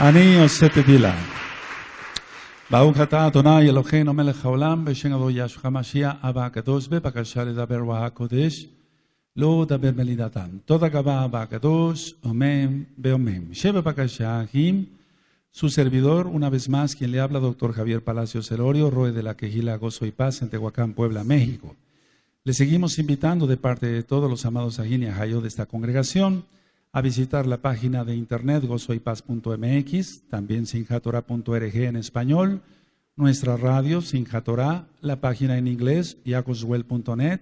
אני עושה te ברוך אתה אדוני אלוהינו מלך העולם בשם אבו ישוע המשיח אבא הקדוש בבקשה לדבר וואה הקודש לא דבר מלידתם. תודה גבה אבא הקדוש אומם Su servidor, una vez más, quien le habla, doctor Javier Palacios Celorio, Roe de la Quejila Gozo y Paz en Tehuacán, Puebla, México. Le seguimos invitando de parte de todos los amados ajín y de esta congregación a visitar la página de internet gozoypaz.mx, también sinjatora.org en español, nuestra radio Sinjatora, la página en inglés yacoswell.net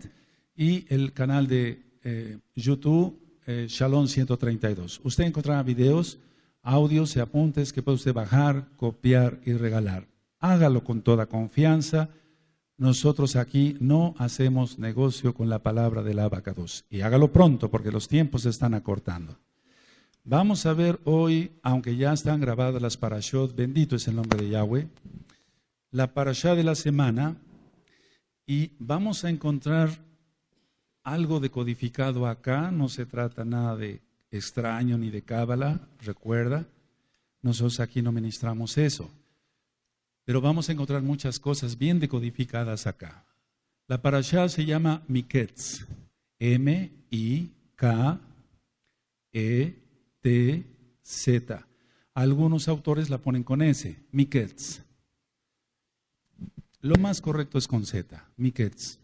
y el canal de eh, YouTube eh, Shalom 132. Usted encontrará videos, audios y apuntes que puede usted bajar, copiar y regalar. Hágalo con toda confianza nosotros aquí no hacemos negocio con la palabra del abacados. Y hágalo pronto porque los tiempos se están acortando. Vamos a ver hoy, aunque ya están grabadas las parashot, bendito es el nombre de Yahweh, la parashá de la semana y vamos a encontrar algo decodificado acá. No se trata nada de extraño ni de cábala, recuerda. Nosotros aquí no ministramos eso pero vamos a encontrar muchas cosas bien decodificadas acá. La parashá se llama Miketz. M-I-K-E-T-Z. Algunos autores la ponen con S, Miketz. Lo más correcto es con Z, Miketz.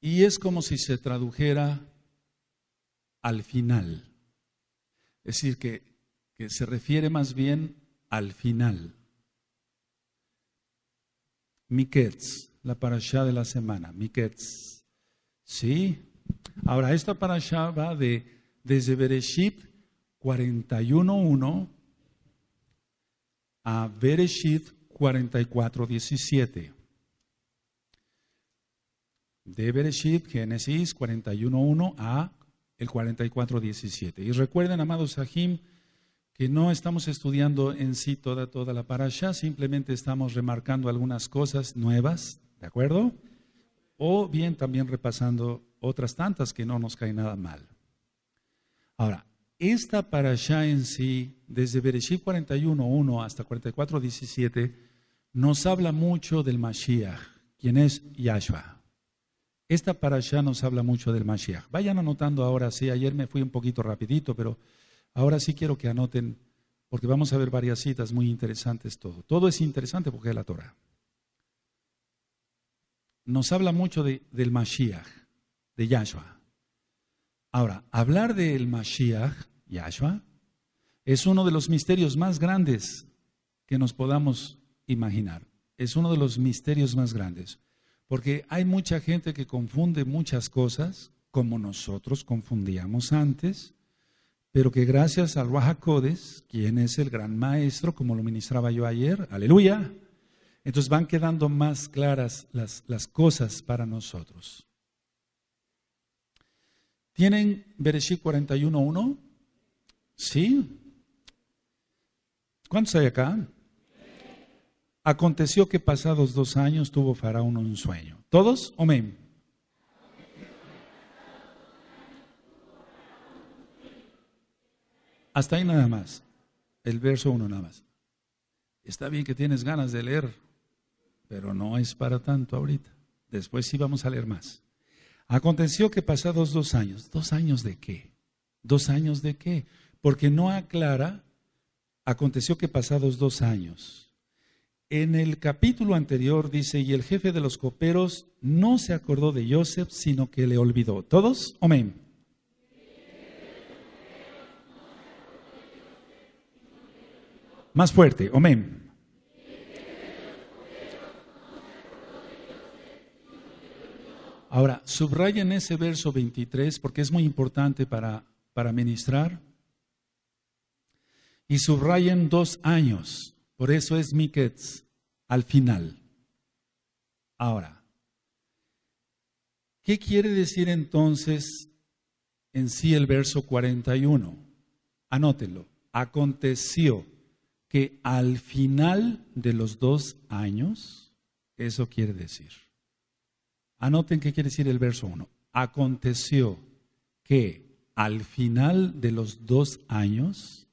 Y es como si se tradujera al final. Es decir, que se refiere más bien al final. Miquets, la parasha de la semana, Miquets. ¿Sí? Ahora, esta parasha va de, desde Bereshit 41.1 a Bereshit 44.17. De Bereshit, Génesis 41.1 a el 44.17. Y recuerden, amados Sahim, que no estamos estudiando en sí toda, toda la parasha, simplemente estamos remarcando algunas cosas nuevas, ¿de acuerdo? O bien también repasando otras tantas que no nos caen nada mal. Ahora, esta parasha en sí, desde Bereshit 41.1 hasta 44.17, nos habla mucho del Mashiach, quien es Yahshua. Esta parasha nos habla mucho del Mashiach. Vayan anotando ahora, sí, ayer me fui un poquito rapidito, pero Ahora sí quiero que anoten, porque vamos a ver varias citas muy interesantes todo. Todo es interesante porque es la Torah. Nos habla mucho del Mashiach, de Yahshua. Ahora, hablar del Mashiach, Yahshua, es uno de los misterios más grandes que nos podamos imaginar. Es uno de los misterios más grandes. Porque hay mucha gente que confunde muchas cosas, como nosotros confundíamos antes, pero que gracias al Raja quien es el gran maestro, como lo ministraba yo ayer, aleluya, entonces van quedando más claras las, las cosas para nosotros. ¿Tienen Bereshit 41.1? ¿Sí? ¿Cuántos hay acá? Aconteció que pasados dos años tuvo Faraón un sueño. ¿Todos? Amén. Hasta ahí nada más. El verso 1 nada más. Está bien que tienes ganas de leer, pero no es para tanto ahorita. Después sí vamos a leer más. Aconteció que pasados dos años, ¿dos años de qué? ¿Dos años de qué? Porque no aclara, aconteció que pasados dos años. En el capítulo anterior dice, y el jefe de los coperos no se acordó de Joseph, sino que le olvidó. ¿Todos? Amén. Más fuerte, amén. Ahora, subrayen ese verso 23 porque es muy importante para, para ministrar. Y subrayen dos años, por eso es Miketz, al final. Ahora, ¿qué quiere decir entonces en sí el verso 41? Anótenlo, aconteció que al final de los dos años, eso quiere decir. Anoten qué quiere decir el verso 1. Aconteció que al final de los dos años,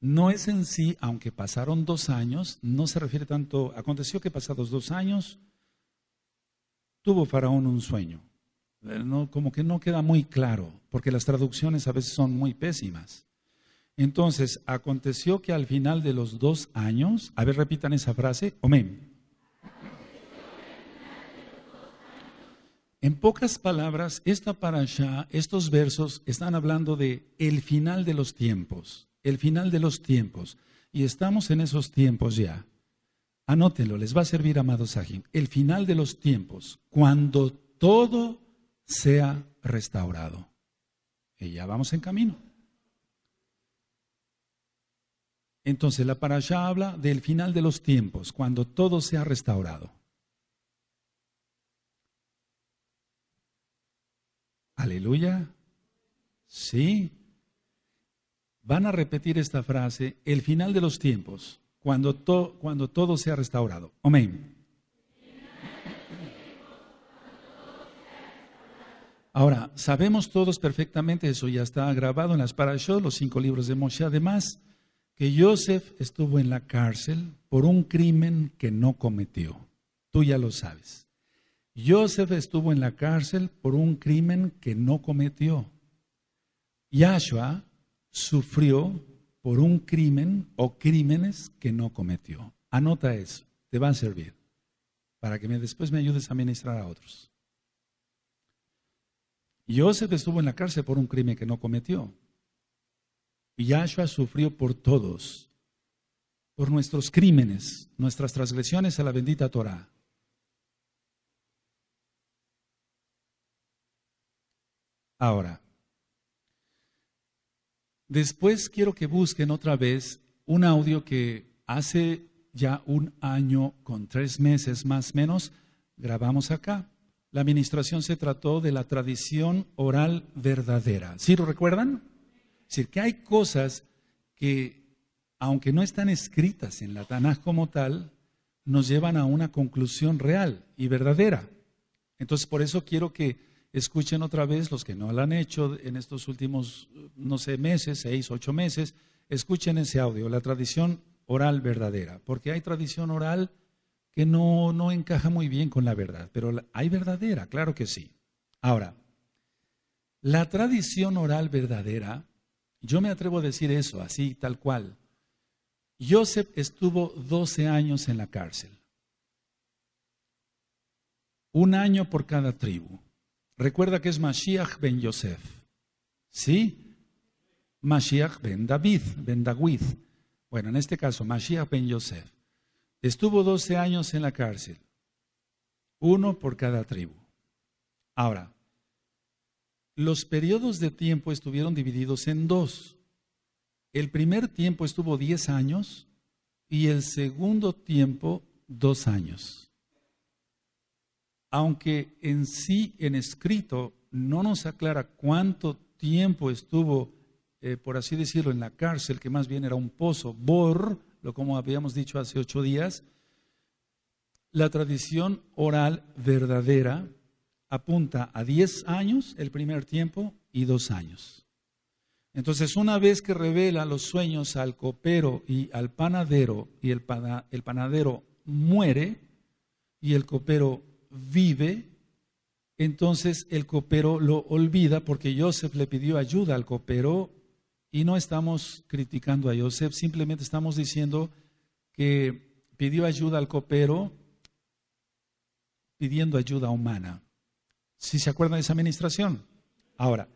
no es en sí, aunque pasaron dos años, no se refiere tanto, aconteció que pasados dos años, tuvo Faraón un sueño. Eh, como que no queda muy claro, porque las traducciones a veces son muy pésimas. Entonces, aconteció que al final de los dos años, a ver, repitan esa frase, amén. En pocas palabras, esta parasha, estos versos están hablando de el final de los tiempos, el final de los tiempos. Y estamos en esos tiempos ya. Anótenlo, les va a servir, amados Sajim. El final de los tiempos, cuando todo sea restaurado. Y ya vamos en camino. Entonces la parasha habla del final de los tiempos, cuando todo sea restaurado. Aleluya. Sí. Van a repetir esta frase, el final de los tiempos, cuando, cuando todo sea restaurado. Amén. Ahora, sabemos todos perfectamente, eso ya está grabado en las parashot, los cinco libros de Moshe. Además, que Joseph estuvo en la cárcel por un crimen que no cometió. Tú ya lo sabes. Joseph estuvo en la cárcel por un crimen que no cometió. Yahshua sufrió por un crimen o crímenes que no cometió. Anota eso, te va a servir para que después me ayudes a ministrar a otros. Joseph estuvo en la cárcel por un crimen que no cometió. Y Yahshua sufrió por todos, por nuestros crímenes, nuestras transgresiones a la bendita Torá. Ahora, después quiero que busquen otra vez un audio que hace ya un año con tres meses más o menos grabamos acá. La administración se trató de la tradición oral verdadera. ¿Sí lo recuerdan? Es decir, que hay cosas que, aunque no están escritas en la Tanaj como tal, nos llevan a una conclusión real y verdadera. Entonces, por eso quiero que escuchen otra vez los que no lo han hecho en estos últimos, no sé, meses, seis, ocho meses, escuchen ese audio, la tradición oral verdadera, porque hay tradición oral que no, no encaja muy bien con la verdad, pero hay verdadera, claro que sí. Ahora, la tradición oral verdadera yo me atrevo a decir eso, así, tal cual. Joseph estuvo 12 años en la cárcel. Un año por cada tribu. Recuerda que es Mashiach ben Yosef. ¿Sí? Mashiach ben David, ben Dawid. Bueno, en este caso, Mashiach ben Yosef. Estuvo 12 años en la cárcel. Uno por cada tribu. Ahora, los periodos de tiempo estuvieron divididos en dos. El primer tiempo estuvo 10 años y el segundo tiempo 2 años. Aunque en sí, en escrito, no nos aclara cuánto tiempo estuvo, eh, por así decirlo, en la cárcel, que más bien era un pozo, bor, lo como habíamos dicho hace ocho días, la tradición oral verdadera apunta a 10 años el primer tiempo y 2 años. Entonces, una vez que revela los sueños al copero y al panadero, y el, el panadero muere y el copero vive, entonces el copero lo olvida porque Joseph le pidió ayuda al copero y no estamos criticando a Joseph, simplemente estamos diciendo que pidió ayuda al copero pidiendo ayuda humana. Si se acuerdan de esa administración. Ahora,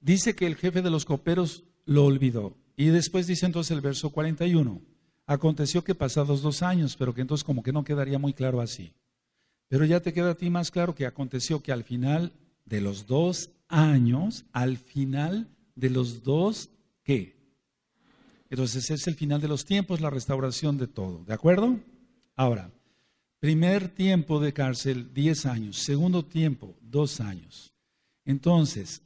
dice que el jefe de los coperos lo olvidó. Y después dice entonces el verso 41. Aconteció que pasados dos años, pero que entonces como que no quedaría muy claro así. Pero ya te queda a ti más claro que aconteció que al final de los dos años, al final de los dos, ¿qué? Entonces es el final de los tiempos, la restauración de todo, ¿de acuerdo? Ahora, Primer tiempo de cárcel, 10 años. Segundo tiempo, 2 años. Entonces,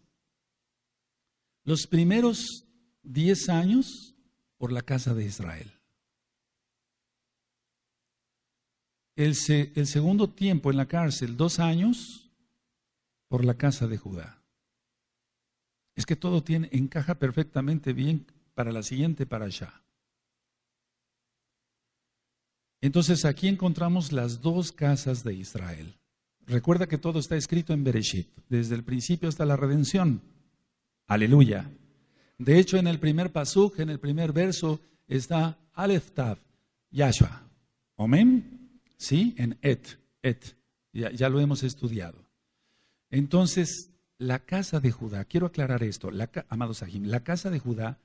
los primeros 10 años por la casa de Israel. El, segundo tiempo en la cárcel, 2 años por la casa de Judá. Es que todo tiene, encaja perfectamente bien para la siguiente para allá. Entonces aquí encontramos las dos casas de Israel. Recuerda que todo está escrito en Bereshit, desde el principio hasta la redención. Aleluya. De hecho, en el primer pasuj, en el primer verso, está Aleph Tav, Yahshua. Omen, Sí, en Et, Et. Ya, lo hemos estudiado. Entonces, la casa de Judá, quiero aclarar esto, amados Sahim, la casa de Judá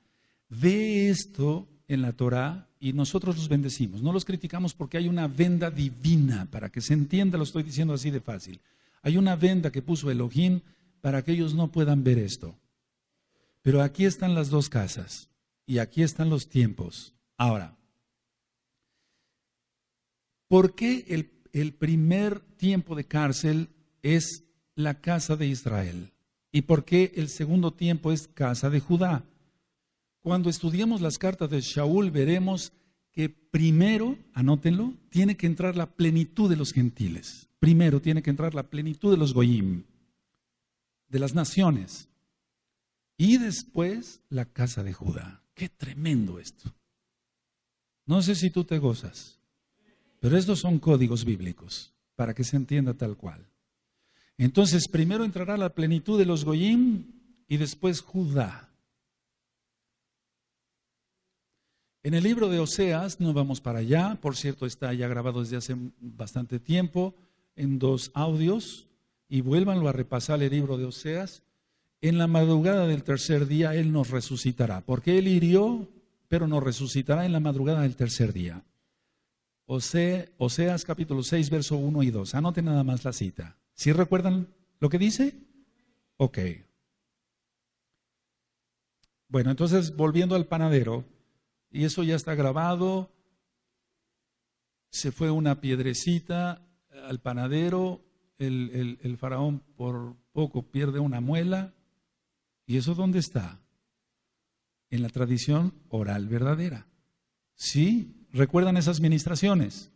ve esto en la Torah y nosotros los bendecimos. No los criticamos porque hay una venda divina, para que se entienda, lo estoy diciendo así de fácil. Hay una venda que puso Elohim para que ellos no puedan ver esto. Pero aquí están las dos casas y aquí están los tiempos. Ahora, ¿por qué el, primer tiempo de cárcel es la casa de Israel? ¿Y por qué el segundo tiempo es casa de Judá? Cuando estudiamos las cartas de Shaul veremos que primero, anótenlo, tiene que entrar la plenitud de los gentiles. Primero tiene que entrar la plenitud de los goyim, de las naciones. Y después la casa de Judá. Qué tremendo esto. No sé si tú te gozas, pero estos son códigos bíblicos para que se entienda tal cual. Entonces, primero entrará la plenitud de los goyim y después Judá. En el libro de Oseas, no vamos para allá, por cierto, está ya grabado desde hace bastante tiempo en dos audios, y vuélvanlo a repasar el libro de Oseas. En la madrugada del tercer día Él nos resucitará, porque Él hirió, pero nos resucitará en la madrugada del tercer día. Oseas capítulo 6, verso 1 y 2. Anoten nada más la cita. si recuerdan lo que dice? Ok. Bueno, entonces volviendo al panadero, y eso ya está grabado. Se fue una piedrecita al panadero, el, faraón por poco pierde una muela. ¿Y eso dónde está? En la tradición oral verdadera. ¿Sí? ¿Recuerdan esas ministraciones?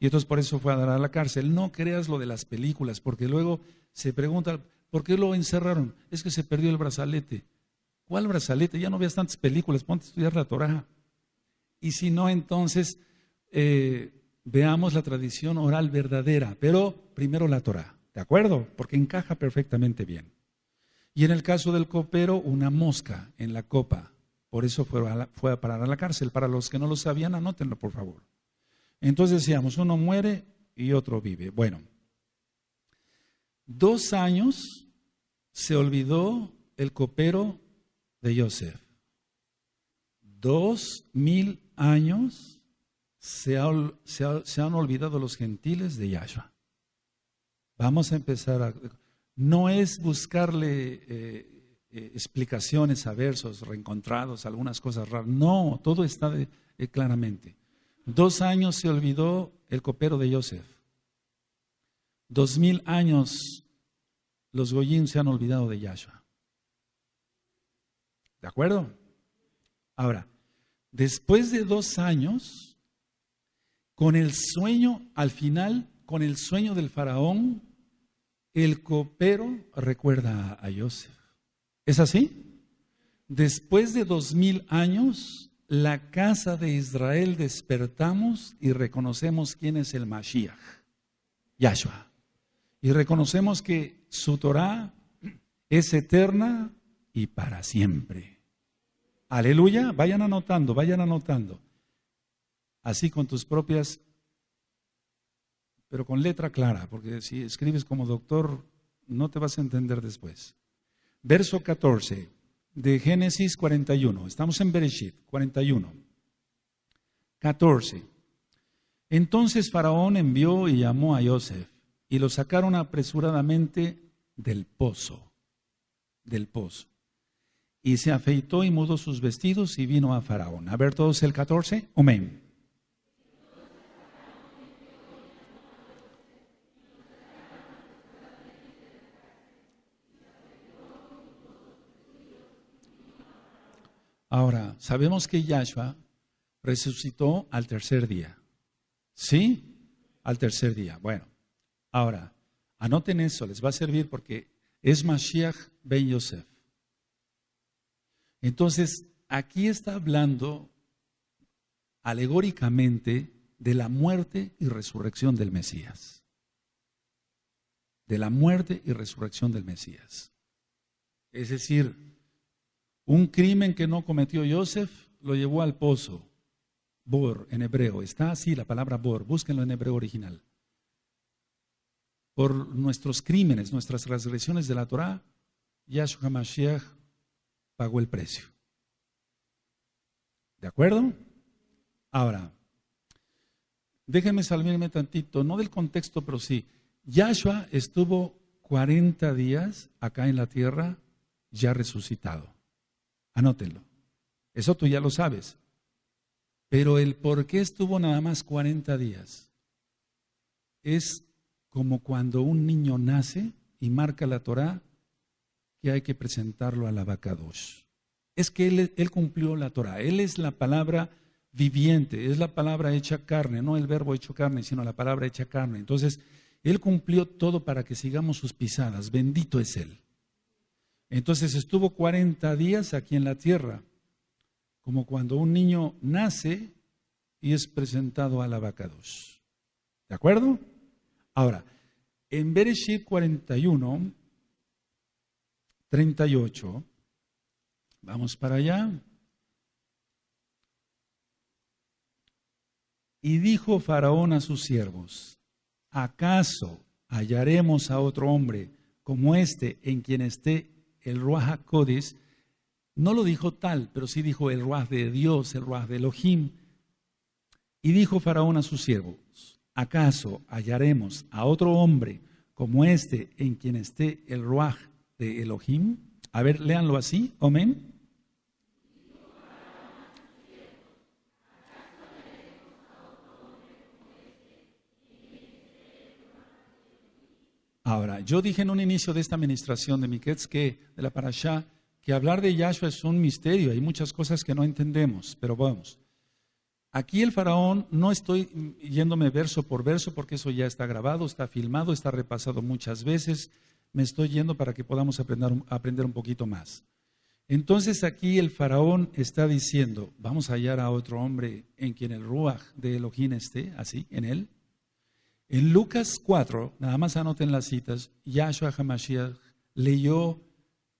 Y entonces por eso fue a dar a la cárcel. No creas lo de las películas, porque luego se pregunta, ¿por qué lo encerraron? Es que se perdió el brazalete. ¿Cuál brazalete? Ya no veas tantas películas, ponte a estudiar la Toraja y si no, entonces eh, veamos la tradición oral verdadera, pero primero la Torah, ¿de acuerdo? Porque encaja perfectamente bien. Y en el caso del copero, una mosca en la copa. Por eso fue a, parar a la cárcel. Para los que no lo sabían, anótenlo, por favor. Entonces decíamos, uno muere y otro vive. Bueno, dos años se olvidó el copero de Joseph dos mil años se, han olvidado los gentiles de Yahshua. Vamos a empezar a... No es buscarle eh, eh, explicaciones a versos reencontrados, algunas cosas raras. No, todo está eh, claramente. Dos años se olvidó el copero de Joseph. Dos mil años los Goyim se han olvidado de Yahshua. ¿De acuerdo? Ahora, después de dos años, con el sueño, al final, con el sueño del faraón, el copero recuerda a Joseph. ¿Es así? Después de dos mil años, la casa de Israel despertamos y reconocemos quién es el Mashiach, Yahshua. Y reconocemos que su Torah es eterna y para siempre. Aleluya, vayan anotando, vayan anotando. Así con tus propias, pero con letra clara, porque si escribes como doctor, no te vas a entender después. Verso 14 de Génesis 41. Estamos en Bereshit 41. 14. Entonces Faraón envió y llamó a Yosef y lo sacaron apresuradamente del pozo, del pozo y se afeitó y mudó sus vestidos y vino a Faraón. A ver todos el 14. Amén. Ahora, sabemos que Yahshua resucitó al tercer día. ¿Sí? Al tercer día. Bueno, ahora, anoten eso, les va a servir porque es Mashiach ben Yosef. Entonces, aquí está hablando alegóricamente de la muerte y resurrección del Mesías. De la muerte y resurrección del Mesías. Es decir, un crimen que no cometió Joseph lo llevó al pozo. Bor en hebreo. Está así la palabra Bor. Búsquenlo en hebreo original. Por nuestros crímenes, nuestras transgresiones de la Torah, Yahshua Mashiach pagó el precio. ¿De acuerdo? Ahora, déjenme salirme tantito, no del contexto, pero sí. Yahshua estuvo 40 días acá en la tierra ya resucitado. Anótenlo. Eso tú ya lo sabes. Pero el por qué estuvo nada más 40 días es como cuando un niño nace y marca la Torá que hay que presentarlo a la vaca dos Es que él, cumplió la Torah, él es la palabra viviente, es la palabra hecha carne, no el verbo hecho carne, sino la palabra hecha carne. Entonces, él cumplió todo para que sigamos sus pisadas, bendito es él. Entonces estuvo 40 días aquí en la tierra, como cuando un niño nace y es presentado a la vaca dos ¿De acuerdo? Ahora, en Bereshit 41 38. Vamos para allá. Y dijo Faraón a sus siervos, ¿acaso hallaremos a otro hombre como este en quien esté el Ruach Codis? No lo dijo tal, pero sí dijo el Ruaj de Dios, el Ruaj de Elohim. Y dijo Faraón a sus siervos, ¿acaso hallaremos a otro hombre como este en quien esté el ruaj? de Elohim. A ver, léanlo así, amén. Ahora, yo dije en un inicio de esta administración de Miquetz que, de la Parashá, que hablar de Yahshua es un misterio, hay muchas cosas que no entendemos, pero vamos. Aquí el faraón, no estoy yéndome verso por verso porque eso ya está grabado, está filmado, está repasado muchas veces me estoy yendo para que podamos aprender, un poquito más. Entonces aquí el faraón está diciendo, vamos a hallar a otro hombre en quien el ruach de Elohim esté, así, en él. En Lucas 4, nada más anoten las citas, Yahshua Hamashiach leyó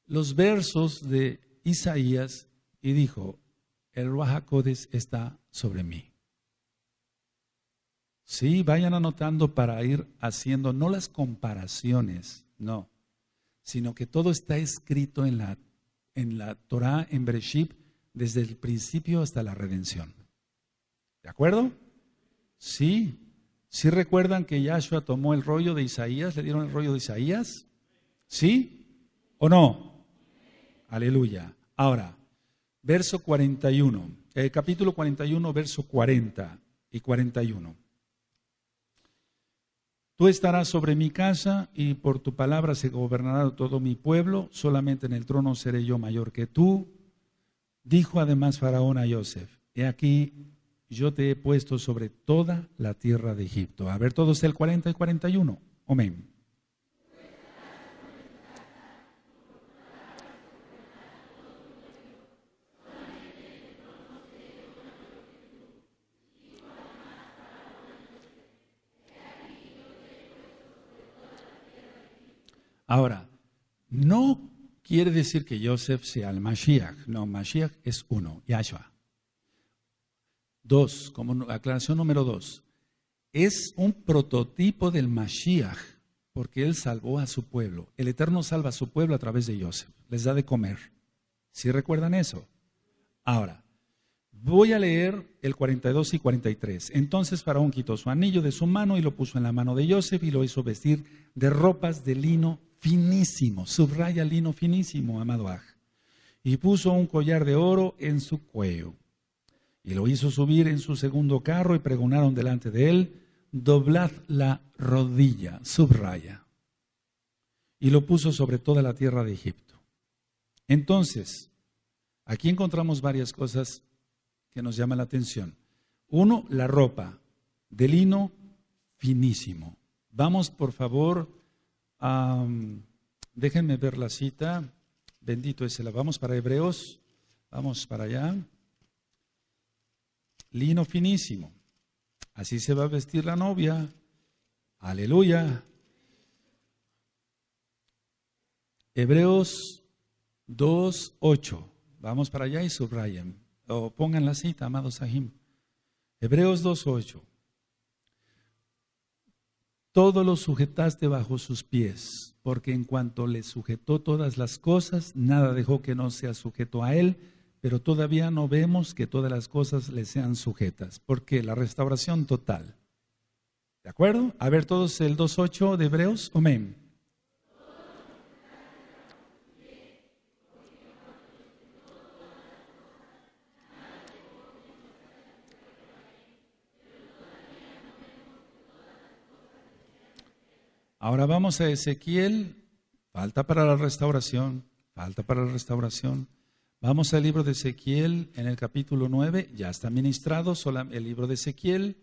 los versos de Isaías y dijo, el ruach HaKodes está sobre mí. Sí, vayan anotando para ir haciendo no las comparaciones, no, sino que todo está escrito en la, en Torah, en Bereshit, desde el principio hasta la redención. ¿De acuerdo? Sí. ¿Sí recuerdan que Yahshua tomó el rollo de Isaías? ¿Le dieron el rollo de Isaías? ¿Sí o no? Aleluya. Ahora, verso 41, eh, capítulo 41, verso 40 y 41. Tú estarás sobre mi casa y por tu palabra se gobernará todo mi pueblo, solamente en el trono seré yo mayor que tú. Dijo además Faraón a Joseph, he aquí, yo te he puesto sobre toda la tierra de Egipto. A ver todos el 40 y 41. Amén. Ahora, no quiere decir que Joseph sea el Mashiach. No, Mashiach es uno, Yahshua. Dos, como aclaración número dos, es un prototipo del Mashiach, porque él salvó a su pueblo. El Eterno salva a su pueblo a través de Joseph, les da de comer. ¿Si ¿Sí recuerdan eso? Ahora, voy a leer el 42 y 43. Entonces Faraón quitó su anillo de su mano y lo puso en la mano de Joseph y lo hizo vestir de ropas de lino finísimo, subraya lino finísimo, amado Aj. Y puso un collar de oro en su cuello. Y lo hizo subir en su segundo carro y pregonaron delante de él, doblad la rodilla, subraya. Y lo puso sobre toda la tierra de Egipto. Entonces, aquí encontramos varias cosas que nos llaman la atención. Uno, la ropa de lino finísimo. Vamos, por favor, déjenme ver la cita. Bendito es el. Vamos para Hebreos. Vamos para allá. Lino finísimo. Así se va a vestir la novia. Aleluya. Hebreos 2.8. Vamos para allá y subrayen. O pongan la cita, amados Sahim. Hebreos 2.8 todo lo sujetaste bajo sus pies, porque en cuanto le sujetó todas las cosas, nada dejó que no sea sujeto a él, pero todavía no vemos que todas las cosas le sean sujetas, porque la restauración total. ¿De acuerdo? A ver todos el 2.8 de Hebreos, amén. Ahora vamos a Ezequiel, falta para la restauración, falta para la restauración. Vamos al libro de Ezequiel en el capítulo 9, ya está ministrado el libro de Ezequiel,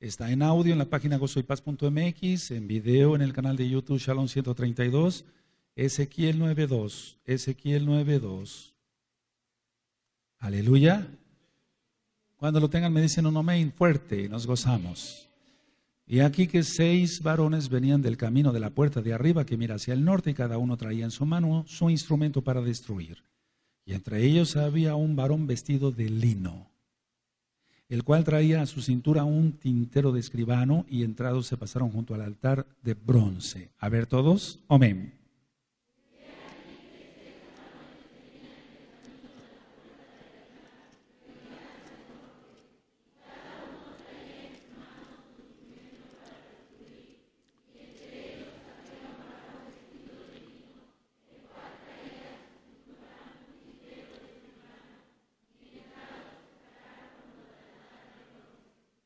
está en audio en la página gozoypaz.mx, en video en el canal de YouTube Shalom 132, Ezequiel 9.2, Ezequiel 9.2. Aleluya. Cuando lo tengan me dicen un homen fuerte y nos gozamos. Y aquí que seis varones venían del camino de la puerta de arriba que mira hacia el norte y cada uno traía en su mano su instrumento para destruir. Y entre ellos había un varón vestido de lino, el cual traía a su cintura un tintero de escribano y entrados se pasaron junto al altar de bronce. A ver todos, amén.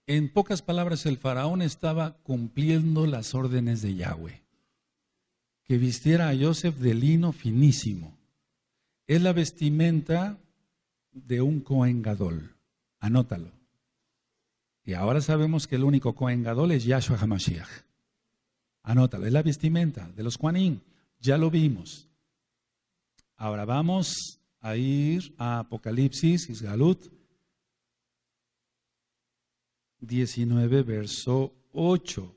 En pocas palabras, el faraón estaba cumpliendo las órdenes de Yahweh, que vistiera a Joseph de lino finísimo. Es la vestimenta de un coengadol Anótalo. Y ahora sabemos que el único coengadol es Yahshua HaMashiach. Anótalo, es la vestimenta de los Juanín. Ya lo vimos. Ahora vamos a ir a Apocalipsis, Isgalut 19, verso 8.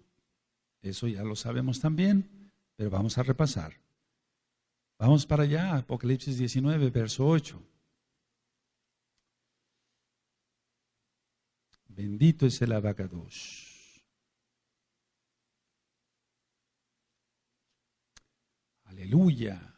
Eso ya lo sabemos también, pero vamos a repasar. Vamos para allá, Apocalipsis 19, verso 8. Bendito es el abacados. Aleluya.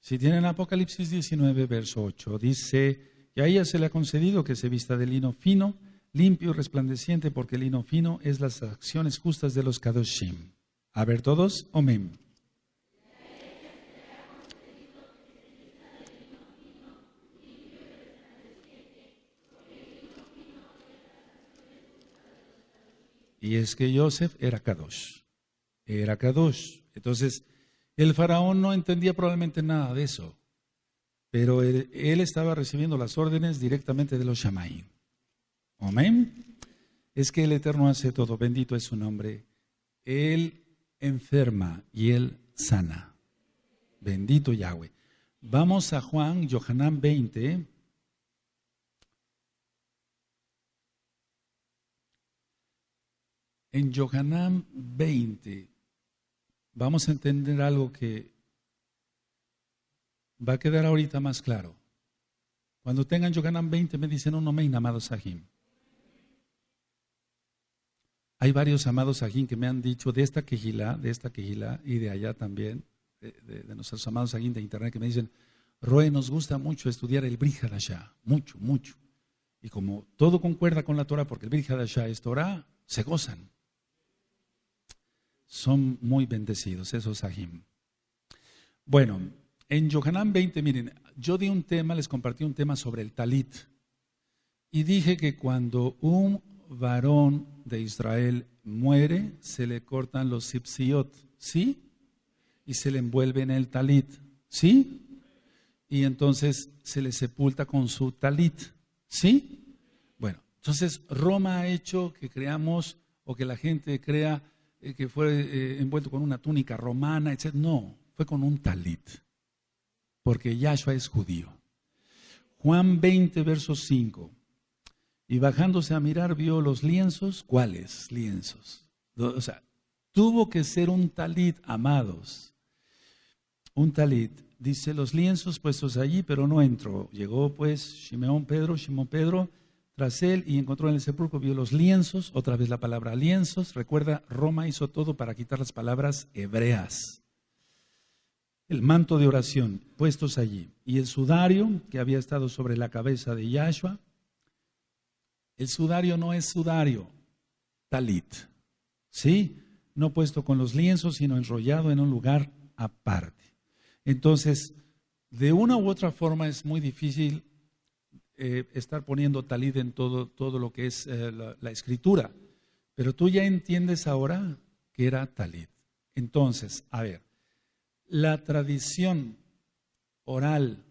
Si tienen Apocalipsis 19, verso 8, dice, y a ella se le ha concedido que se vista de lino fino, limpio y resplandeciente, porque el lino fino es las acciones justas de los Kadoshim. A ver todos, amén. Y es que Joseph era Kadosh. Era Kadosh. Entonces, el faraón no entendía probablemente nada de eso pero él, estaba recibiendo las órdenes directamente de los Shammai. Amén. Es que el Eterno hace todo, bendito es su nombre. Él enferma y él sana. Bendito Yahweh. Vamos a Juan, Yohanan 20. En Yohanan 20 vamos a entender algo que va a quedar ahorita más claro. Cuando tengan ganan 20 me dicen un amén, amado Sahim. Hay varios amados Sahim que me han dicho de esta quejila, de esta quejila y de allá también, de, nuestros amados Sahim de internet que me dicen, Roe, nos gusta mucho estudiar el Asha, mucho, mucho. Y como todo concuerda con la Torah, porque el Brihadashá es Torah, se gozan. Son muy bendecidos esos Sahim. Bueno, en Yohanan 20, miren, yo di un tema, les compartí un tema sobre el talit. Y dije que cuando un varón de Israel muere, se le cortan los sipsiot, ¿sí? Y se le envuelve en el talit, ¿sí? Y entonces se le sepulta con su talit, ¿sí? Bueno, entonces Roma ha hecho que creamos o que la gente crea eh, que fue eh, envuelto con una túnica romana, etc. No, fue con un talit porque Yahshua es judío. Juan 20, verso 5. Y bajándose a mirar, vio los lienzos. ¿Cuáles lienzos? O sea, tuvo que ser un talit, amados. Un talit. Dice, los lienzos puestos allí, pero no entró. Llegó pues Shimeón Pedro, Simón Pedro, tras él y encontró en el sepulcro, vio los lienzos, otra vez la palabra lienzos. Recuerda, Roma hizo todo para quitar las palabras hebreas el manto de oración puestos allí y el sudario que había estado sobre la cabeza de Yahshua. El sudario no es sudario, talit, ¿sí? No puesto con los lienzos, sino enrollado en un lugar aparte. Entonces, de una u otra forma es muy difícil eh, estar poniendo talit en todo, todo lo que es eh, la, escritura. Pero tú ya entiendes ahora que era talit Entonces, a ver, la tradición oral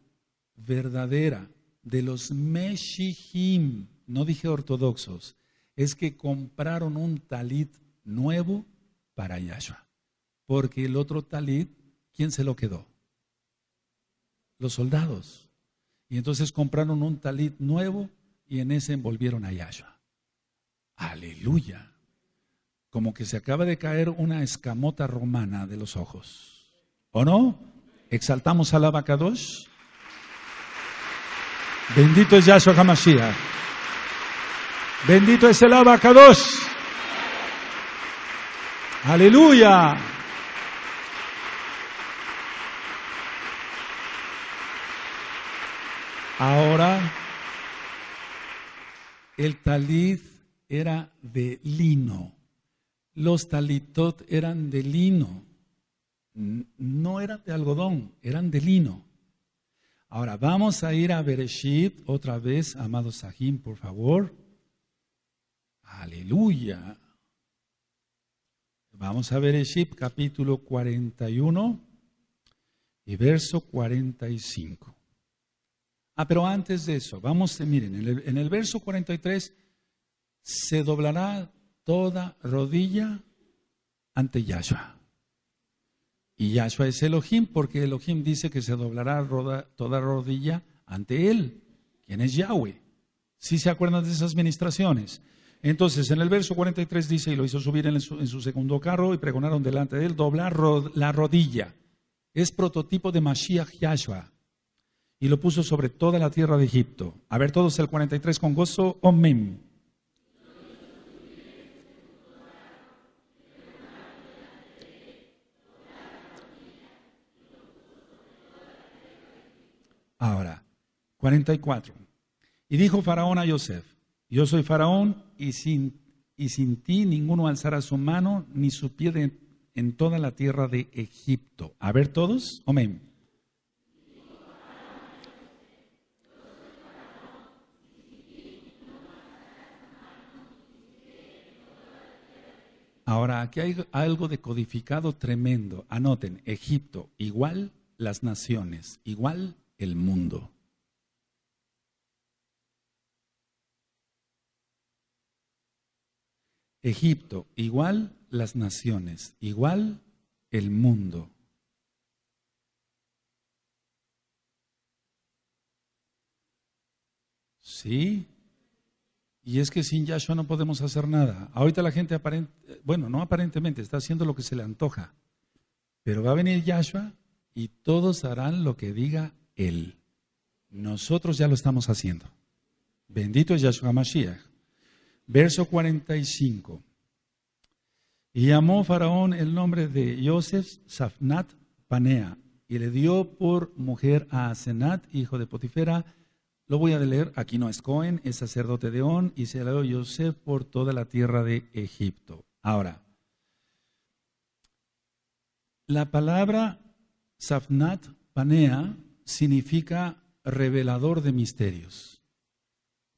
verdadera de los Meshihim, no dije ortodoxos, es que compraron un talit nuevo para Yahshua. Porque el otro talit, ¿quién se lo quedó? Los soldados. Y entonces compraron un talit nuevo y en ese envolvieron a Yahshua. Aleluya. Como que se acaba de caer una escamota romana de los ojos. ¿O no? ¿Exaltamos al dos? Bendito es Yahshua Hamashiach. Bendito es el Abacados. Aleluya. Ahora, el talit era de lino. Los talitot eran de lino no eran de algodón, eran de lino. Ahora vamos a ir a Bereshit otra vez, amado Sahim, por favor. Aleluya. Vamos a Bereshit capítulo 41 y verso 45. Ah, pero antes de eso, vamos, a, miren, en el, en el verso 43 se doblará toda rodilla ante Yahshua. Y Yahshua es Elohim, porque Elohim dice que se doblará toda rodilla ante Él, quien es Yahweh. Si ¿Sí se acuerdan de esas ministraciones. Entonces, en el verso 43 dice, y lo hizo subir en su, segundo carro y pregonaron delante de él, doblar la rodilla. Es prototipo de Mashiach Yahshua. Y lo puso sobre toda la tierra de Egipto. A ver todos el 43 con gozo, Omim. ahora. 44. Y dijo Faraón a Yosef, yo soy Faraón y sin, ti ninguno alzará su mano ni su pie en toda la tierra de Egipto. A ver todos, amén. Ahora, aquí hay algo de codificado tremendo. Anoten, Egipto, igual las naciones, igual el mundo. Egipto, igual las naciones, igual el mundo. Sí, y es que sin Yahshua no podemos hacer nada. Ahorita la gente, bueno, no aparentemente, está haciendo lo que se le antoja. Pero va a venir Yahshua y todos harán lo que diga él. Nosotros ya lo estamos haciendo. Bendito es Yahshua Mashiach. Verso 45. Y llamó Faraón el nombre de Yosef Safnat Panea y le dio por mujer a Asenat, hijo de Potifera. Lo voy a leer, aquí no es Cohen, es sacerdote de On, y se le dio Yosef por toda la tierra de Egipto. Ahora, la palabra Safnat Panea significa revelador de misterios,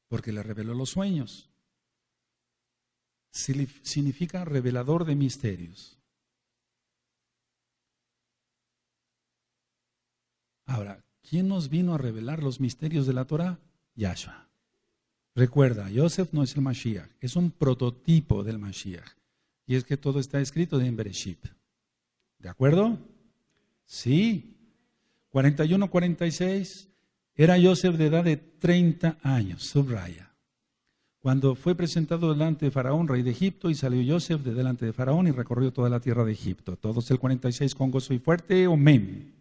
porque le reveló los sueños. Significa revelador de misterios. Ahora, ¿quién nos vino a revelar los misterios de la Torah? Yahshua. Recuerda, Yosef no es el Mashiach, es un prototipo del Mashiach. Y es que todo está escrito en Bereshit. ¿De acuerdo? Sí, 41, 46, era Joseph de edad de 30 años, subraya. Cuando fue presentado delante de Faraón, rey de Egipto, y salió Joseph de delante de Faraón y recorrió toda la tierra de Egipto. Todos el 46 con gozo y fuerte, amén.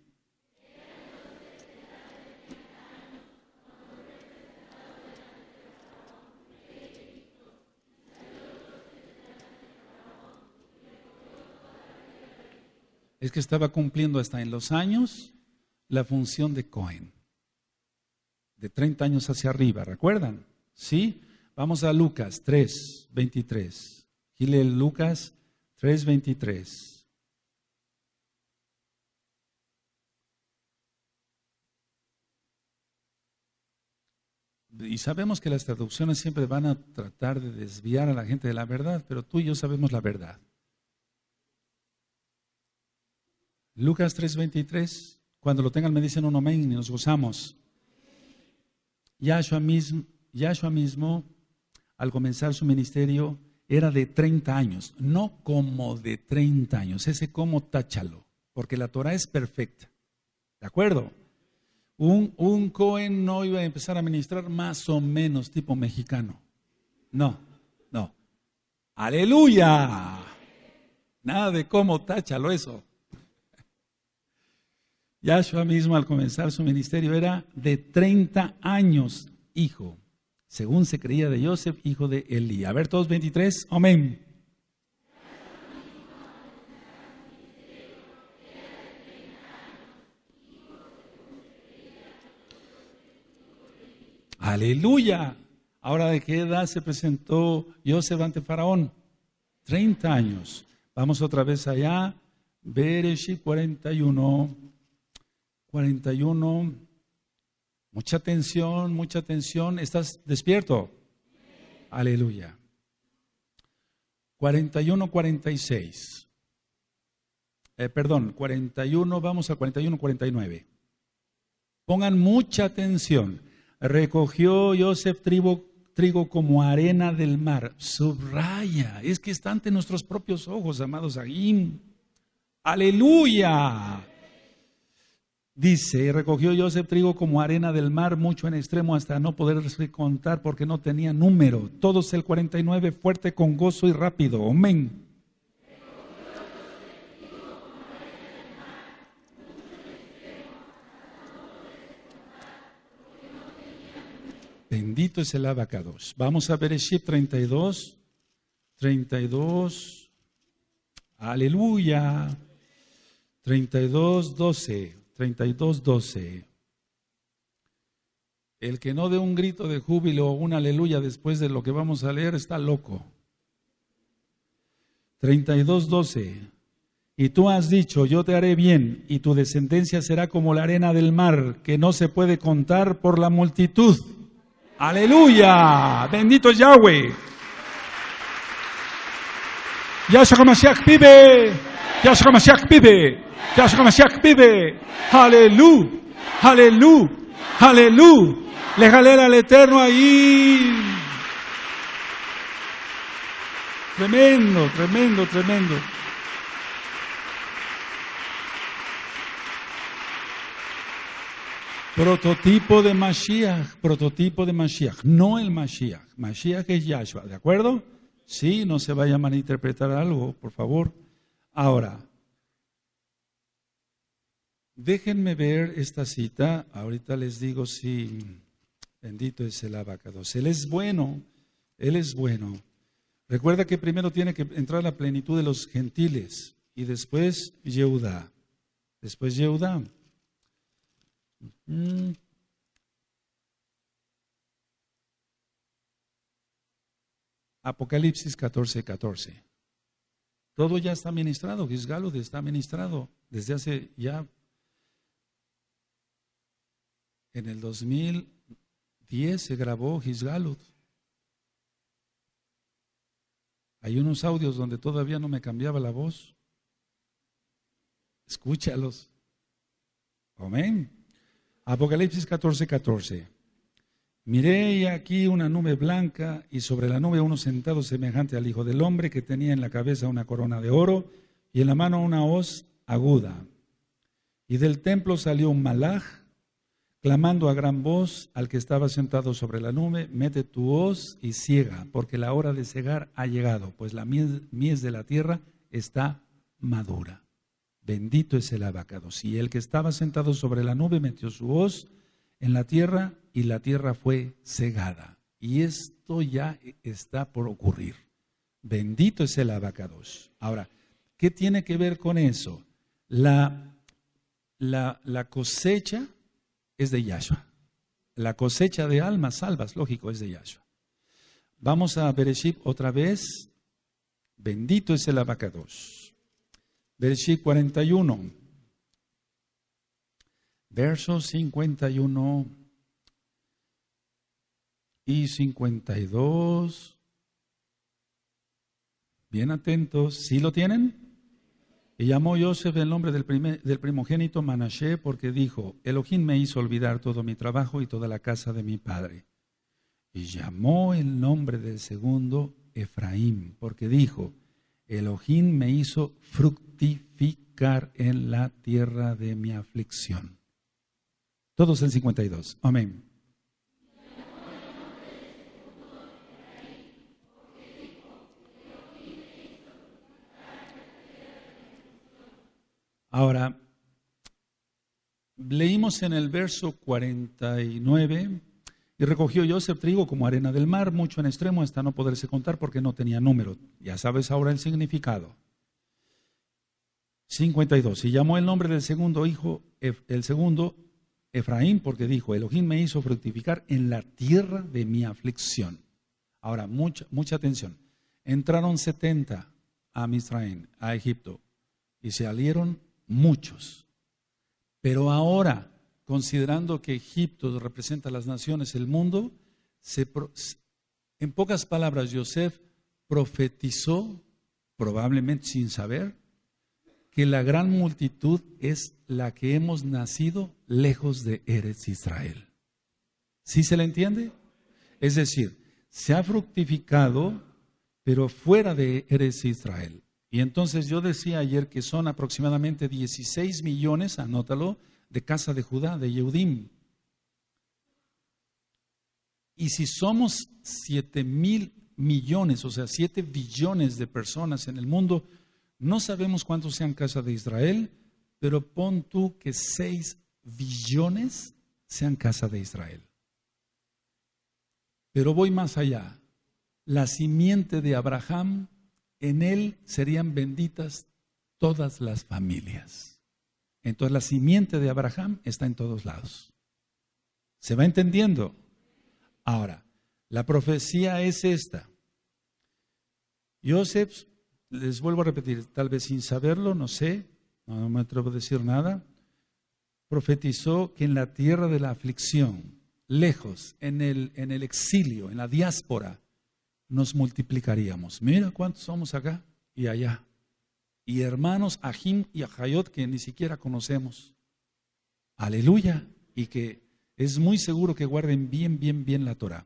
Es que estaba cumpliendo hasta en los años la función de Cohen, de 30 años hacia arriba, ¿recuerdan? ¿Sí? Vamos a Lucas 3, 23. Gile Lucas 3, 23. Y sabemos que las traducciones siempre van a tratar de desviar a la gente de la verdad, pero tú y yo sabemos la verdad. Lucas 3:23. Cuando lo tengan me dicen un amén y nos gozamos. Yahshua mismo, mismo, al comenzar su ministerio, era de 30 años, no como de 30 años, ese como táchalo, porque la Torah es perfecta. ¿De acuerdo? Un, un Cohen no iba a empezar a ministrar más o menos tipo mexicano. No, no. Aleluya. Nada de cómo táchalo eso. Yahshua mismo al comenzar su ministerio era de 30 años hijo, según se creía de Joseph, hijo de Elí. A ver todos 23, amén. Aleluya. Ahora, ¿de qué edad se presentó Joseph ante Faraón? 30 años. Vamos otra vez allá. Bereshit 41. 41. Mucha atención, mucha atención. ¿Estás despierto? y Aleluya. 41, 46. Eh, perdón, 41, vamos a 41, 49. Pongan mucha atención. Recogió Joseph trigo, trigo como arena del mar. Subraya, es que está ante nuestros propios ojos, amados Aguín. Aleluya. Dice, recogió Joseph trigo como arena del mar, mucho en extremo hasta no poder contar porque no tenía número. Todos el 49, fuerte con gozo y rápido. Amén. Bendito es el abacados. Vamos a ver treinta 32, 32. Aleluya. 32, 12. 32.12 El que no dé un grito de júbilo o una aleluya después de lo que vamos a leer está loco. 32.12 Y tú has dicho, yo te haré bien, y tu descendencia será como la arena del mar, que no se puede contar por la multitud. Aleluya. Bendito Yahweh. Yahshua Mashiach vive. Yahshua Mashiach vive. Yahshua Mashiach vive. Aleluya. Aleluya. Aleluya. Le galera al Eterno ahí. Tremendo, tremendo, tremendo. Prototipo de Mashiach, prototipo de Mashiach, no el Mashiach. Mashiach es Yahshua, ¿de acuerdo? Sí, no se vaya a malinterpretar algo, por favor. Ahora, déjenme ver esta cita. Ahorita les digo si bendito es el abacado. Él es bueno, él es bueno. Recuerda que primero tiene que entrar la plenitud de los gentiles y después Yehudá. Después Yehudá. Mm. Apocalipsis 14, 14. Todo ya está ministrado, Gisgalud está ministrado desde hace ya en el 2010 se grabó Gisgalud. Hay unos audios donde todavía no me cambiaba la voz. Escúchalos. Amén. Apocalipsis 14, 14. Miré y aquí una nube blanca y sobre la nube uno sentado semejante al Hijo del Hombre que tenía en la cabeza una corona de oro y en la mano una hoz aguda. Y del templo salió un malaj clamando a gran voz al que estaba sentado sobre la nube, mete tu hoz y ciega, porque la hora de cegar ha llegado, pues la mies, de la tierra está madura. Bendito es el abacado. Si el que estaba sentado sobre la nube metió su hoz, en la tierra y la tierra fue cegada. Y esto ya está por ocurrir. Bendito es el abacados. Ahora, ¿qué tiene que ver con eso? La, la, la cosecha es de Yahshua. La cosecha de almas salvas, lógico, es de Yahshua. Vamos a Bereshit otra vez. Bendito es el abacados. Bereshit 41. Versos 51 y 52. Bien atentos, ¿sí lo tienen? Y llamó Joseph el nombre del, del primogénito Manashe porque dijo, Elohim me hizo olvidar todo mi trabajo y toda la casa de mi padre. Y llamó el nombre del segundo Efraín porque dijo, Elohim me hizo fructificar en la tierra de mi aflicción. Todos el 52. Amén. Ahora, leímos en el verso 49, y recogió Joseph trigo como arena del mar, mucho en extremo, hasta no poderse contar porque no tenía número. Ya sabes ahora el significado. 52. Y llamó el nombre del segundo hijo, el segundo Efraín porque dijo, Elohim me hizo fructificar en la tierra de mi aflicción. Ahora, mucha, mucha atención. Entraron 70 a Misraín, a Egipto, y se salieron muchos. Pero ahora, considerando que Egipto representa las naciones, el mundo, en pocas palabras, Joseph profetizó, probablemente sin saber, que la gran multitud es la que hemos nacido lejos de Eres Israel. ¿Sí se le entiende? Es decir, se ha fructificado, pero fuera de Eres Israel. Y entonces yo decía ayer que son aproximadamente 16 millones, anótalo, de casa de Judá, de Yehudim. Y si somos 7 mil millones, o sea, 7 billones de personas en el mundo, no sabemos cuántos sean casa de Israel, pero pon tú que 6 billones sean casa de Israel. Pero voy más allá. La simiente de Abraham, en él serían benditas todas las familias. Entonces la simiente de Abraham está en todos lados. ¿Se va entendiendo? Ahora, la profecía es esta. Joseph, les vuelvo a repetir, tal vez sin saberlo, no sé, no me atrevo a decir nada, profetizó que en la tierra de la aflicción, lejos, en el, en el exilio, en la diáspora, nos multiplicaríamos. Mira cuántos somos acá y allá. Y hermanos Ajim y Ajayot que ni siquiera conocemos. Aleluya. Y que es muy seguro que guarden bien, bien, bien la Torah.